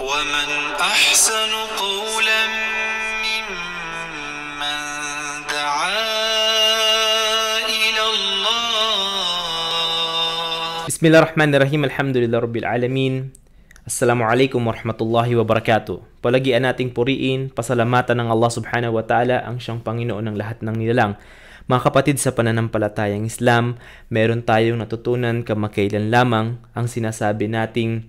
ومن أحسن قولا ممن دعا إلى الله بسم الله الرحمن الرحيم الحمد لله رب العالمين Assalamualaikum warahmatullahi wabarakatuh. Palagian nating puriin, pasalamatan ng Allah subhanahu wa ta'ala ang siyang Panginoon ng lahat ng nilalang. Mga kapatid sa pananampalatayang Islam, meron tayong natutunan kamakailan lamang ang sinasabi nating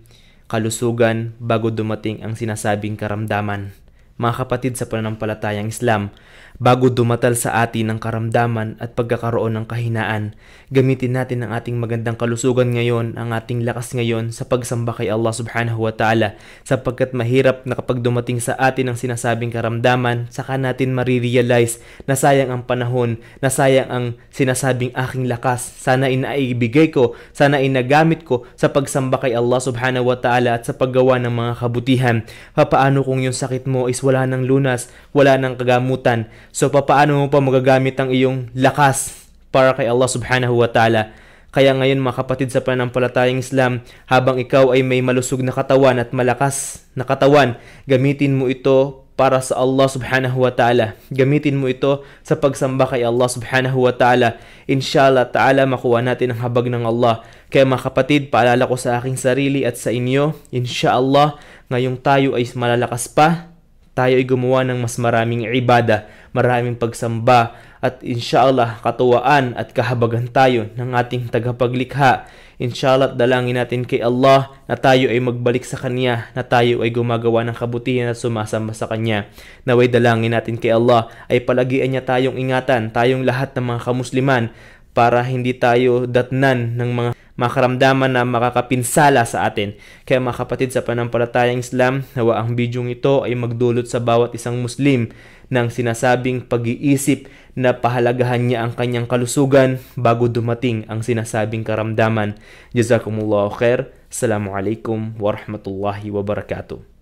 kalusugan bago dumating ang sinasabing karamdaman mga kapatid sa pananampalatayang Islam, bago dumatal sa atin ang karamdaman at pagkakaroon ng kahinaan, gamitin natin ang ating magandang kalusugan ngayon, ang ating lakas ngayon sa pagsamba kay Allah subhanahu wa ta'ala sapagkat mahirap na kapag dumating sa atin ang sinasabing karamdaman, saka natin marirealize na sayang ang panahon, na sayang ang sinasabing aking lakas, sana inaibigay ko, sana inagamit ko sa pagsamba kay Allah subhanahu wa ta'ala at sa paggawa ng mga kabutihan. Papaano kung yung sakit mo is wala ng lunas, wala ng kagamutan. So papaano mo pa magagamit ang iyong lakas para kay Allah subhanahu wa ta'ala? Kaya ngayon mga kapatid sa pananampalatayang Islam, habang ikaw ay may malusog na katawan at malakas na katawan, gamitin mo ito para sa Allah subhanahu wa ta'ala. Gamitin mo ito sa pagsamba kay Allah subhanahu wa ta'ala. Inshallah ta'ala makuha natin ang habag ng Allah. Kaya mga kapatid, paalala ko sa aking sarili at sa inyo, inshallah ngayong tayo ay malalakas pa, tayo ay gumawa ng mas maraming ibada, maraming pagsamba, at inshallah katuwaan at kahabagan tayo ng ating tagapaglikha. Inshallah dalangin natin kay Allah na tayo ay magbalik sa Kanya, na tayo ay gumagawa ng kabutihan at sumasama sa Kanya. Naway dalangin natin kay Allah ay palagian niya tayong ingatan, tayong lahat ng mga kamusliman, para hindi tayo datnan ng mga makaramdaman na makakapinsala sa atin. Kaya mga kapatid sa panampalatayang Islam, nawa ang bidyong ito ay magdulot sa bawat isang Muslim ng sinasabing pag-iisip na pahalagahan niya ang kanyang kalusugan bago dumating ang sinasabing karamdaman. Jazakumullahu khair. Assalamualaikum warahmatullahi wabarakatuh.